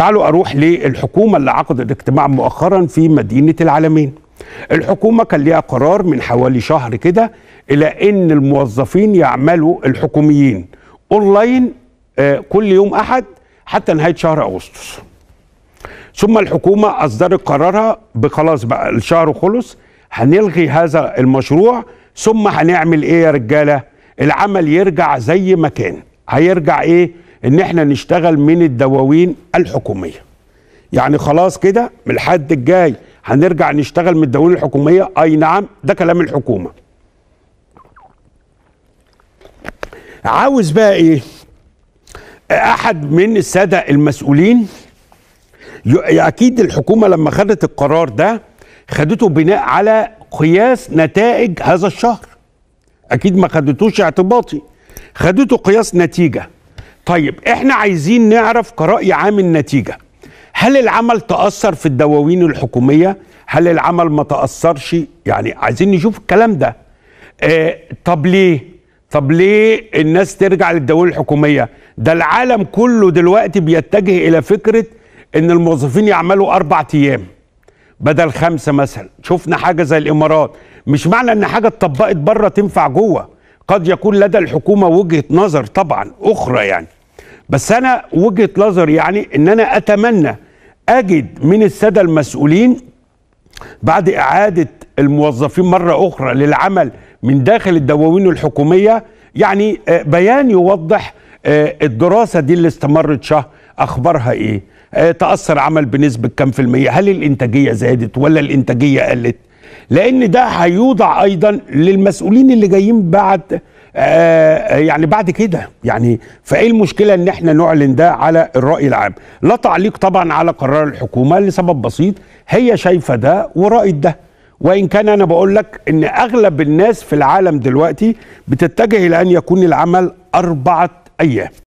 تعالوا اروح للحكومه اللي عقدت اجتماع مؤخرا في مدينه العالمين الحكومه كان ليها قرار من حوالي شهر كده الى ان الموظفين يعملوا الحكوميين اونلاين آه، كل يوم احد حتى نهايه شهر اغسطس ثم الحكومه اصدرت قرارها بخلاص بقى الشهر خلص هنلغي هذا المشروع ثم هنعمل ايه يا رجاله العمل يرجع زي ما كان هيرجع ايه ان احنا نشتغل من الدواوين الحكوميه يعني خلاص كده من الحد الجاي هنرجع نشتغل من الدواوين الحكوميه اي نعم ده كلام الحكومه عاوز بقى ايه احد من الساده المسؤولين اكيد الحكومه لما خدت القرار ده خدته بناء على قياس نتائج هذا الشهر اكيد ما خدتوش اعتباطي خدته قياس نتيجه طيب احنا عايزين نعرف كرأي عام النتيجة هل العمل تأثر في الدواوين الحكومية هل العمل ما تأثرش يعني عايزين نشوف الكلام ده آه طب ليه طب ليه الناس ترجع للدواوين الحكومية ده العالم كله دلوقتي بيتجه إلى فكرة ان الموظفين يعملوا أربع أيام بدل خمسة مثلا شفنا حاجة زي الإمارات مش معنى ان حاجة اتطبقت بره تنفع جوه قد يكون لدى الحكومه وجهه نظر طبعا اخرى يعني بس انا وجهه نظري يعني ان انا اتمنى اجد من الساده المسؤولين بعد اعاده الموظفين مره اخرى للعمل من داخل الدواوين الحكوميه يعني آه، بيان يوضح آه، الدراسه دي اللي استمرت شهر اخبارها ايه آه، تاثر عمل بنسبه كم في الميه هل الانتاجيه زادت ولا الانتاجيه قلت لان ده هيوضع ايضا للمسؤولين اللي جايين بعد آه يعني بعد كده يعني فايه المشكله ان احنا نعلن ده على الراي العام لا تعليق طبعا على قرار الحكومه لسبب بسيط هي شايفه ده ورايت ده وان كان انا بقول لك ان اغلب الناس في العالم دلوقتي بتتجه الى ان يكون العمل اربعه ايام